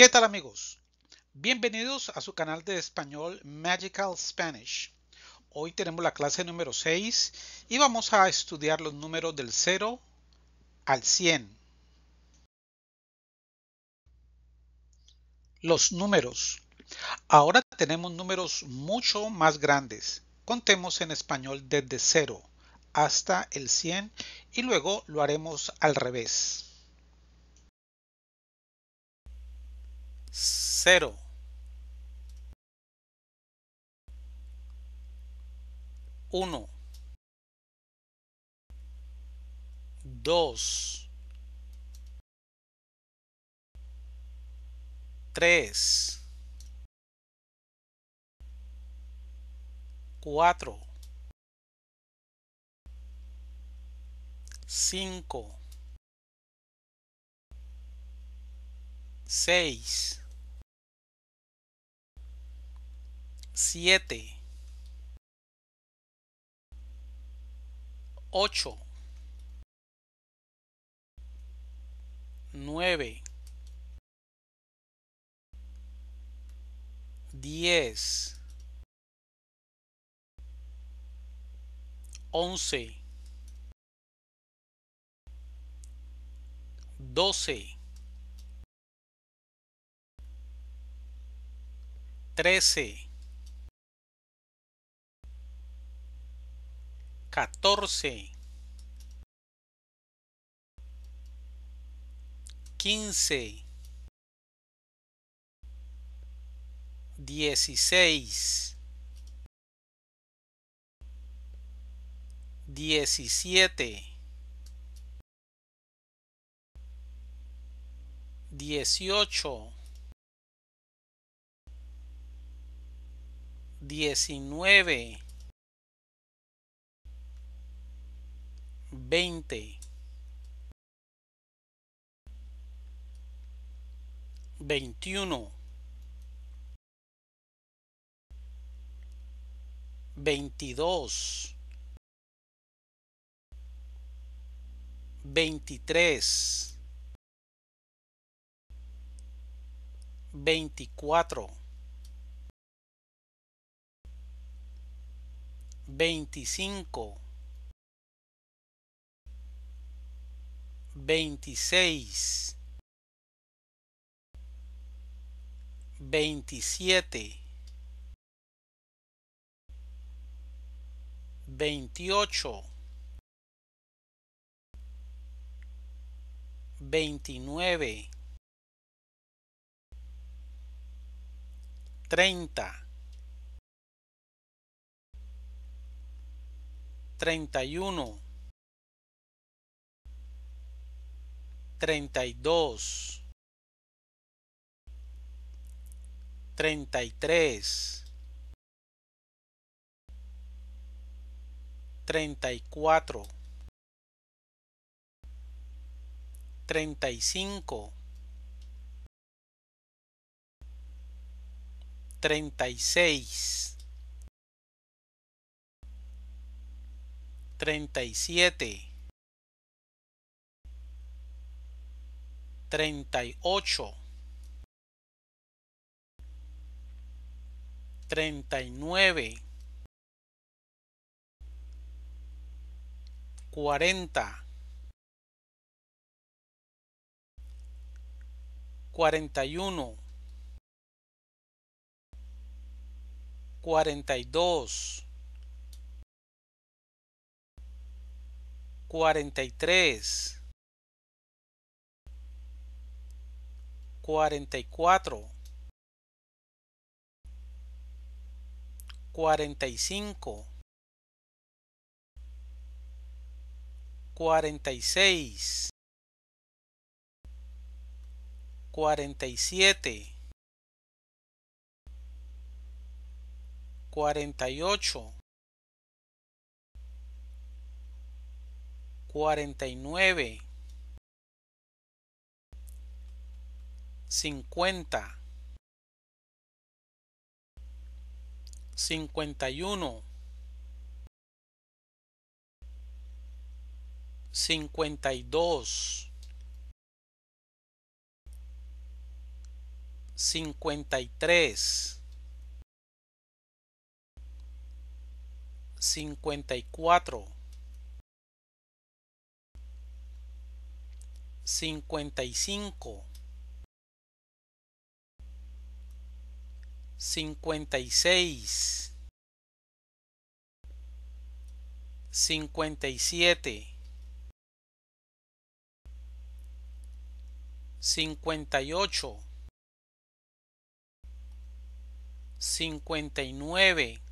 ¿Qué tal amigos? Bienvenidos a su canal de español Magical Spanish. Hoy tenemos la clase número 6 y vamos a estudiar los números del 0 al 100. Los números. Ahora tenemos números mucho más grandes. Contemos en español desde 0 hasta el 100 y luego lo haremos al revés. cero. Uno. Dos. Tres. Cuatro. Cinco. Seis. siete, ocho, nueve, diez, once, doce, trece 14 15 16 17 18 19 veinte veintiuno veintidós veintitrés veinticuatro veinticinco veintiséis, veintisiete, veintiocho, veintinueve, treinta, treinta y uno 32 33 34 35 36 37 38, 39, 40, 41, 42, 43, cuarenta y cuatro, cuarenta y cinco, cuarenta y seis, cuarenta y siete, cuarenta y ocho, cuarenta y nueve cincuenta, cincuenta y uno, cincuenta y dos, cincuenta y tres, cincuenta y cuatro, cincuenta y cinco cincuenta y seis, cincuenta y siete, cincuenta y ocho, cincuenta y nueve,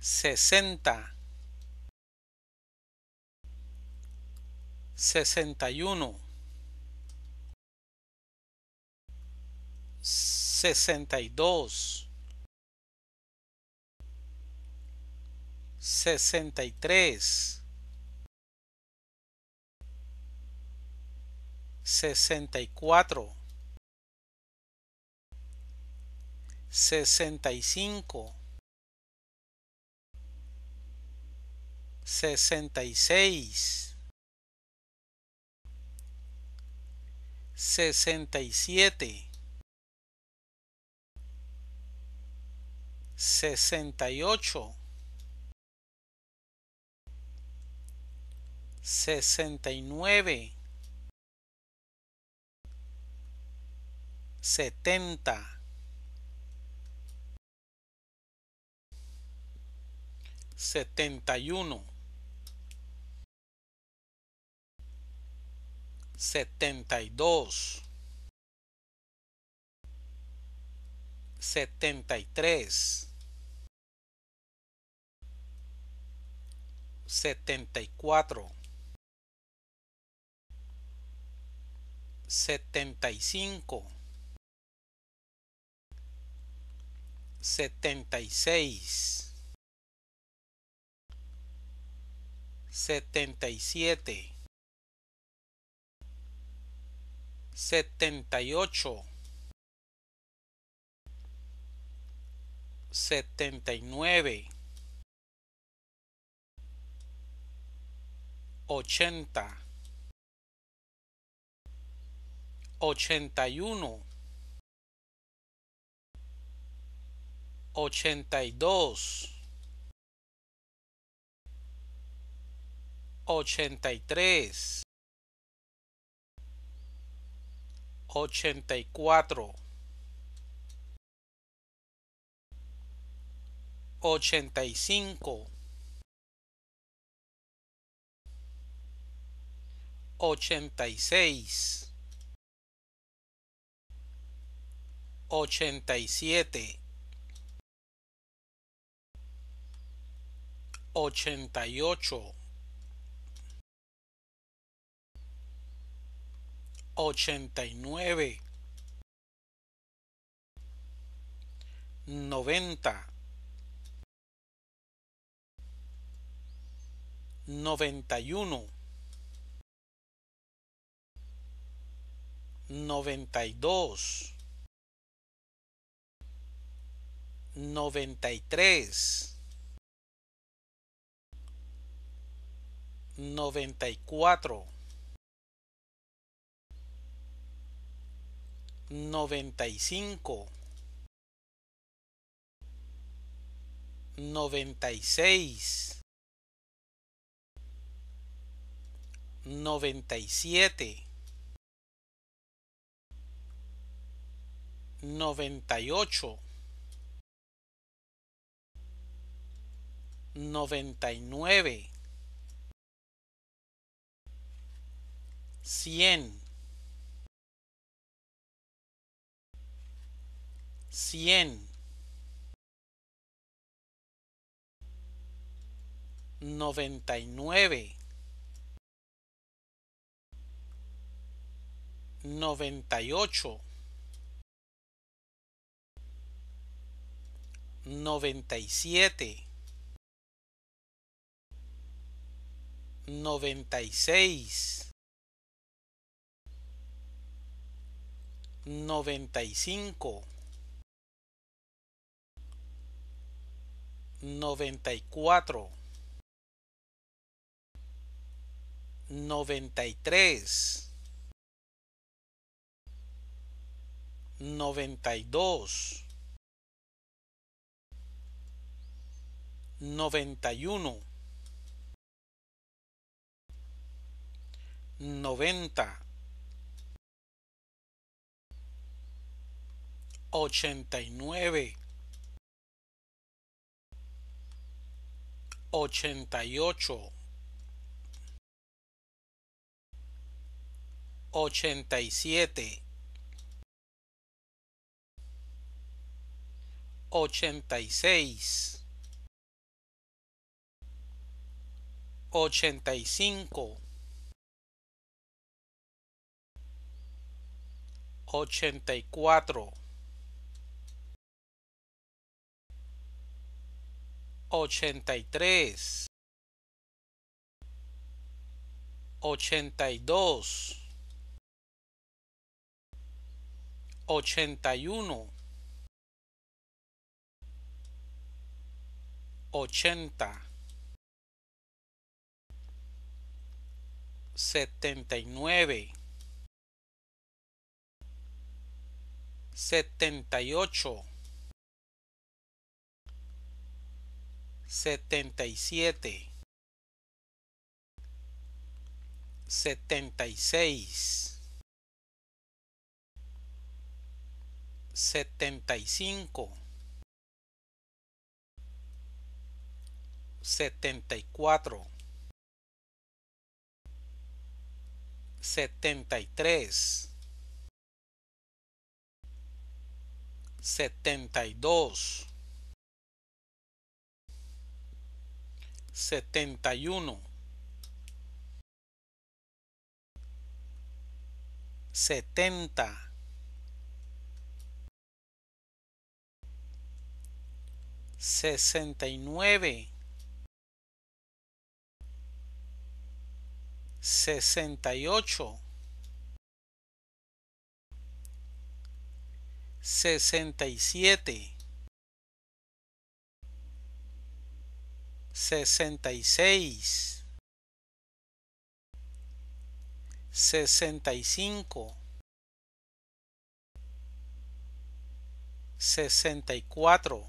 sesenta, sesenta y uno sesenta y dos, sesenta y tres, sesenta y cuatro, sesenta y cinco, sesenta y seis. sesenta y siete sesenta y ocho, sesenta y nueve, setenta, setenta y uno, setenta y dos. Setenta y tres. 74 75 76 77 78 79 ochenta, ochenta y uno, ochenta y dos, ochenta y tres, ochenta y cuatro, ochenta y cinco 86 87 88 89 90 91 92 93 94 95 96 97 98 99 100 100 99 98 noventa y siete noventa y seis noventa y cinco noventa y cuatro noventa y tres noventa y dos 91 90 89 88 87 86 ochenta y cinco ochenta y cuatro ochenta y tres ochenta y dos ochenta y uno ochenta 79 78 77 76 75 74 setenta y tres, setenta y dos, setenta y uno, setenta, sesenta y nueve sesenta y ocho sesenta y siete sesenta y seis sesenta y cinco sesenta y cuatro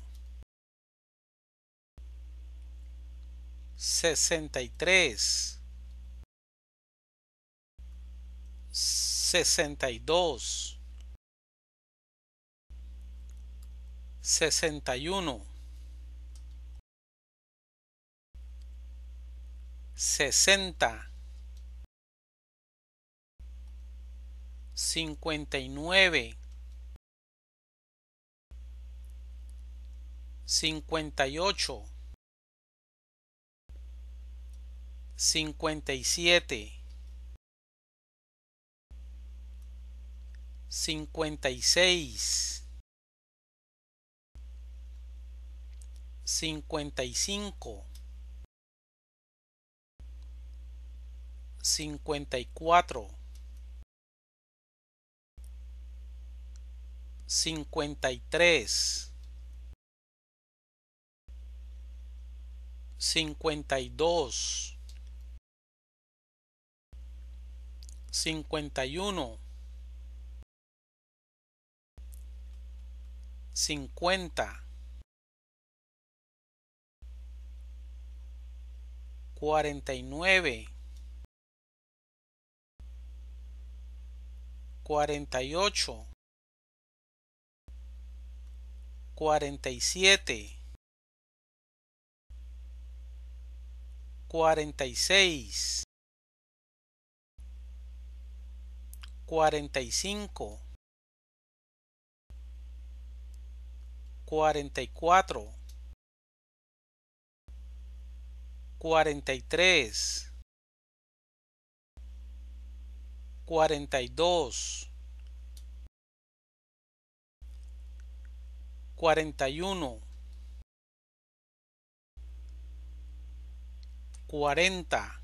sesenta y tres sesenta y dos, sesenta y uno, sesenta, cincuenta y nueve, cincuenta y ocho, cincuenta y siete cincuenta y seis, cincuenta y cinco, cincuenta y cuatro, cincuenta y tres, cincuenta y dos, cincuenta y uno cincuenta, cuarenta y nueve, cuarenta y ocho, cuarenta y siete, cuarenta y seis, cuarenta y cinco cuarenta y cuatro, cuarenta y tres, cuarenta y dos, cuarenta y uno, cuarenta,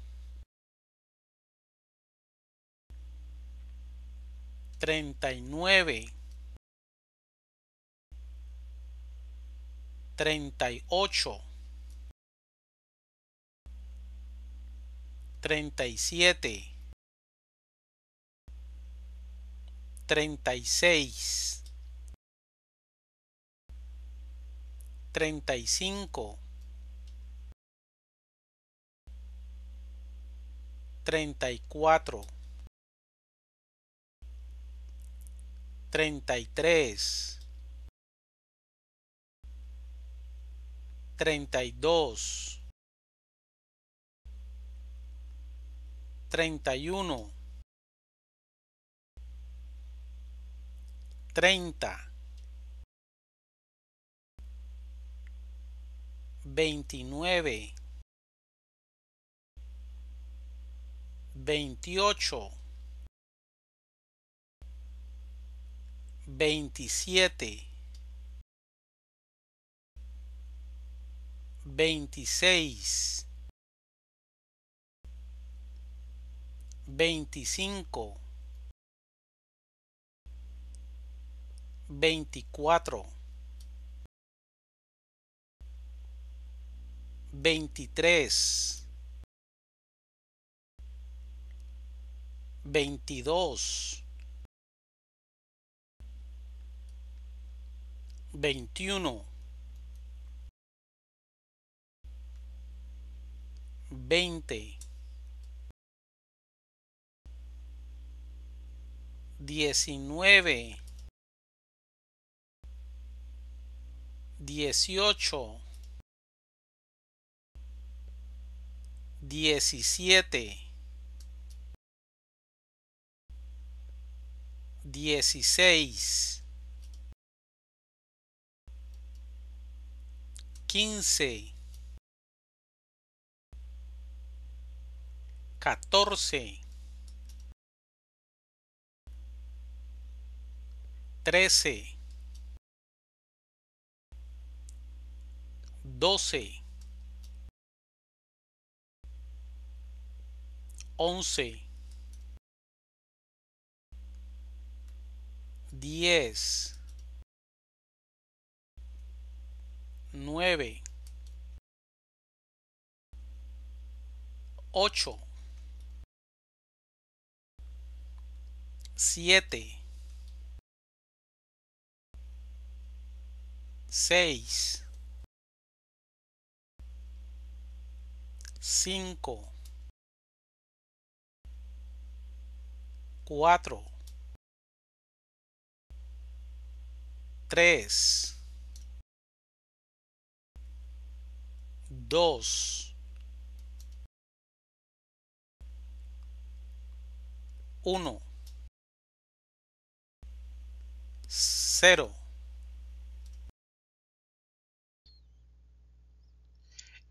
treinta y nueve 38 37 36 35 34 33 32 31 30 29 28 27 veintiséis, veinticinco, veinticuatro, veintitrés, veintidós, veintiuno veinte, diecinueve, dieciocho, diecisiete, dieciséis, quince catorce, trece, doce, once, diez, nueve, ocho siete, seis, cinco, cuatro, tres, dos, uno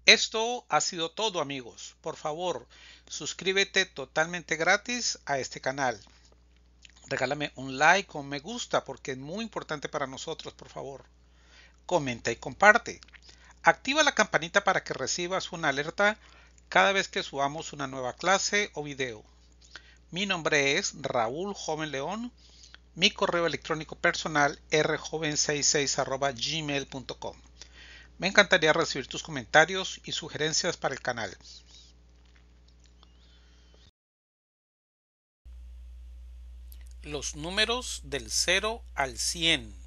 Esto ha sido todo amigos. Por favor, suscríbete totalmente gratis a este canal. Regálame un like o me gusta porque es muy importante para nosotros, por favor. Comenta y comparte. Activa la campanita para que recibas una alerta cada vez que subamos una nueva clase o video. Mi nombre es Raúl Joven León mi correo electrónico personal rjoven66.gmail.com. Me encantaría recibir tus comentarios y sugerencias para el canal. Los números del 0 al 100.